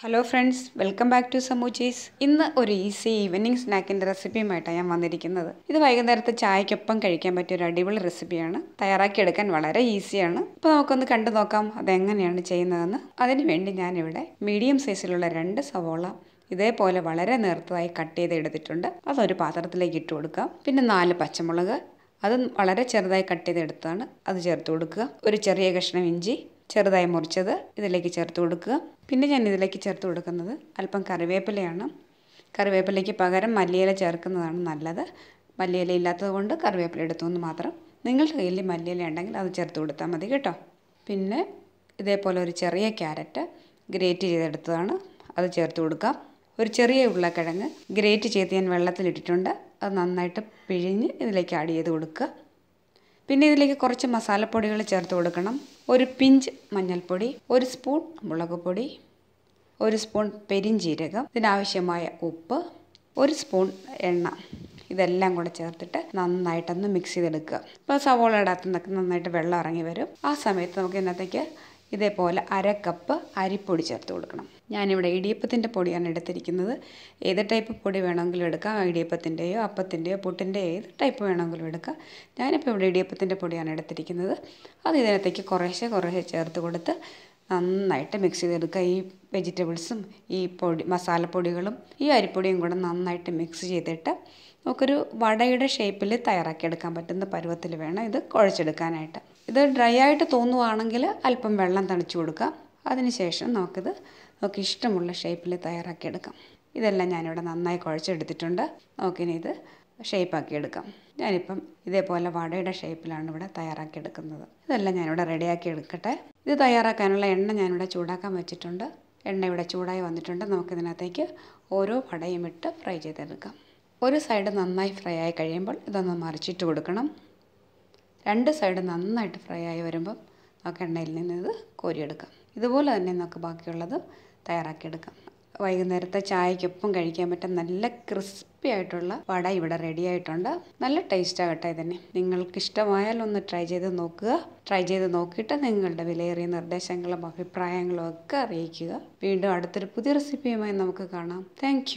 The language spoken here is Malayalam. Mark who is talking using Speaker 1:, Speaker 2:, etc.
Speaker 1: hello friends welcome back to സമൂച്ചീസ് ഇന്ന് ഒരു ഈസി ഈവനിങ് സ്നാക്കിൻ്റെ റെസിപ്പിയുമായിട്ടാണ് ഞാൻ വന്നിരിക്കുന്നത് ഇത് വൈകുന്നേരത്തെ ചായക്കൊപ്പം കഴിക്കാൻ പറ്റിയ ഒരു അടിപൊളി റെസിപ്പിയാണ് തയ്യാറാക്കിയെടുക്കാൻ വളരെ ഈസിയാണ് അപ്പോൾ നമുക്കൊന്ന് കണ്ടു നോക്കാം അതെങ്ങനെയാണ് ചെയ്യുന്നതെന്ന് അതിനുവേണ്ടി ഞാനിവിടെ മീഡിയം സൈസിലുള്ള രണ്ട് സവോള ഇതേപോലെ വളരെ നേർത്തതായി കട്ട് ചെയ്ത് എടുത്തിട്ടുണ്ട് അതൊരു പാത്രത്തിലേക്ക് ഇട്ട് കൊടുക്കാം പിന്നെ നാല് പച്ചമുളക് അത് വളരെ ചെറുതായി കട്ട് ചെയ്തെടുത്താണ് അത് ചേർത്ത് കൊടുക്കുക ഒരു ചെറിയ കഷ്ണം ഇഞ്ചി ചെറുതായി മുറിച്ചത് ഇതിലേക്ക് ചേർത്ത് കൊടുക്കുക പിന്നെ ഞാൻ ഇതിലേക്ക് ചേർത്ത് കൊടുക്കുന്നത് അല്പം കറിവേപ്പിലയാണ് കറിവേപ്പിലയ്ക്ക് പകരം മല്ലിയില ചേർക്കുന്നതാണ് നല്ലത് മല്ലിയില ഇല്ലാത്തത് കൊണ്ട് കറിവേപ്പില എടുത്തുവെന്ന് മാത്രം നിങ്ങളുടെ കയ്യിൽ മല്ലിയില ഉണ്ടെങ്കിൽ അത് ചേർത്ത് കൊടുത്താൽ മതി കേട്ടോ പിന്നെ ഇതേപോലെ ഒരു ചെറിയ ക്യാരറ്റ് ഗ്രേറ്റ് ചെയ്തെടുത്തതാണ് അത് ചേർത്ത് കൊടുക്കാം ഒരു ചെറിയ ഉരുളക്കിഴങ്ങ് ഗ്രേറ്റ് ചെയ്ത് ഞാൻ വെള്ളത്തിലിട്ടിട്ടുണ്ട് അത് നന്നായിട്ട് പിഴിഞ്ഞ് ഇതിലേക്ക് ആഡ് ചെയ്ത് കൊടുക്കുക പിന്നെ ഇതിലേക്ക് കുറച്ച് മസാലപ്പൊടികൾ ചേർത്ത് കൊടുക്കണം ഒരു പിഞ്ച് മഞ്ഞൾപ്പൊടി ഒരു സ്പൂൺ മുളക് പൊടി ഒരു സ്പൂൺ പെരിഞ്ചീരകം ഇതിനാവശ്യമായ ഉപ്പ് ഒരു സ്പൂൺ എണ്ണ ഇതെല്ലാം കൂടെ ചേർത്തിട്ട് നന്നായിട്ടൊന്ന് മിക്സ് ചെയ്തെടുക്കുക ഇപ്പോൾ സവോളയുടെ അകത്തുനിന്നൊക്കെ നന്നായിട്ട് വെള്ളം ഇറങ്ങി വരും ആ സമയത്ത് നമുക്ക് ഇന്നത്തേക്ക് ഇതേപോലെ അര കപ്പ് അരിപ്പൊടി ചേർത്ത് കൊടുക്കണം ഞാനിവിടെ ഇടിയപ്പത്തിൻ്റെ പൊടിയാണ് എടുത്തിരിക്കുന്നത് ഏത് ടൈപ്പ് പൊടി വേണമെങ്കിലും എടുക്കാം ഇടിയപ്പത്തിൻ്റെയോ അപ്പത്തിൻ്റെയോ പുട്ടിൻ്റെ ഏത് ടൈപ്പ് വേണമെങ്കിലും എടുക്കാം ഞാനിപ്പോൾ ഇവിടെ ഇടിയപ്പത്തിൻ്റെ പൊടിയാണ് എടുത്തിരിക്കുന്നത് അത് ഇതിനകത്തേക്ക് കുറേശ്ശെ കുറേശ്ശെ ചേർത്ത് കൊടുത്ത് നന്നായിട്ട് മിക്സ് ചെയ്തെടുക്കുക ഈ വെജിറ്റബിൾസും ഈ പൊടി മസാലപ്പൊടികളും ഈ അരിപ്പൊടിയും കൂടെ നന്നായിട്ട് മിക്സ് ചെയ്തിട്ട് നമുക്കൊരു വടയുടെ ഷേപ്പിൽ തയ്യാറാക്കിയെടുക്കാൻ പറ്റുന്ന പരുവത്തിൽ വേണം ഇത് കുഴച്ചെടുക്കാനായിട്ട് ഇത് ഡ്രൈ ആയിട്ട് തോന്നുവാണെങ്കിൽ അല്പം വെള്ളം തണിച്ചു കൊടുക്കാം അതിനുശേഷം നമുക്കിത് നമുക്ക് ഇഷ്ടമുള്ള ഷേപ്പിൽ തയ്യാറാക്കിയെടുക്കാം ഇതെല്ലാം ഞാനിവിടെ നന്നായി കുഴച്ചെടുത്തിട്ടുണ്ട് നമുക്കിനി ഇത് ഷേപ്പാക്കിയെടുക്കാം ഞാനിപ്പം ഇതേപോലെ വടയുടെ ഷേപ്പിലാണ് ഇവിടെ തയ്യാറാക്കിയെടുക്കുന്നത് ഇതെല്ലാം ഞാനിവിടെ റെഡിയാക്കി എടുക്കട്ടെ ഇത് തയ്യാറാക്കാനുള്ള എണ്ണ ഞാനിവിടെ ചൂടാക്കാൻ വെച്ചിട്ടുണ്ട് എണ്ണ ഇവിടെ ചൂടായി വന്നിട്ടുണ്ട് നമുക്കിതിനകത്തേക്ക് ഓരോ വടയും ഇട്ട് ഫ്രൈ ചെയ്തെടുക്കാം ഒരു സൈഡ് നന്നായി ഫ്രൈ ആയി കഴിയുമ്പോൾ ഇതൊന്ന് മറിച്ചിട്ട് കൊടുക്കണം രണ്ട് സൈഡ് നന്നായിട്ട് ഫ്രൈ ആയി വരുമ്പം നമുക്ക് എണ്ണയിൽ നിന്ന് ഇത് കോരിയെടുക്കാം ഇതുപോലെ തന്നെ നമുക്ക് ബാക്കിയുള്ളത് തയ്യാറാക്കിയെടുക്കാം വൈകുന്നേരത്തെ ചായക്കൊപ്പം കഴിക്കാൻ പറ്റുന്ന നല്ല ക്രിസ്പി ആയിട്ടുള്ള വട ഇവിടെ റെഡി ആയിട്ടുണ്ട് നല്ല ടേസ്റ്റ് ആകട്ടെ തന്നെ നിങ്ങൾക്ക് ഇഷ്ടമായാൽ ഒന്ന് ട്രൈ ചെയ്ത് നോക്കുക ട്രൈ ചെയ്ത് നോക്കിയിട്ട് നിങ്ങളുടെ വിലയേറിയ നിർദ്ദേശങ്ങളും അഭിപ്രായങ്ങളും ഒക്കെ അറിയിക്കുക വീണ്ടും അടുത്തൊരു പുതിയ റെസിപ്പിയുമായി നമുക്ക് കാണാം താങ്ക്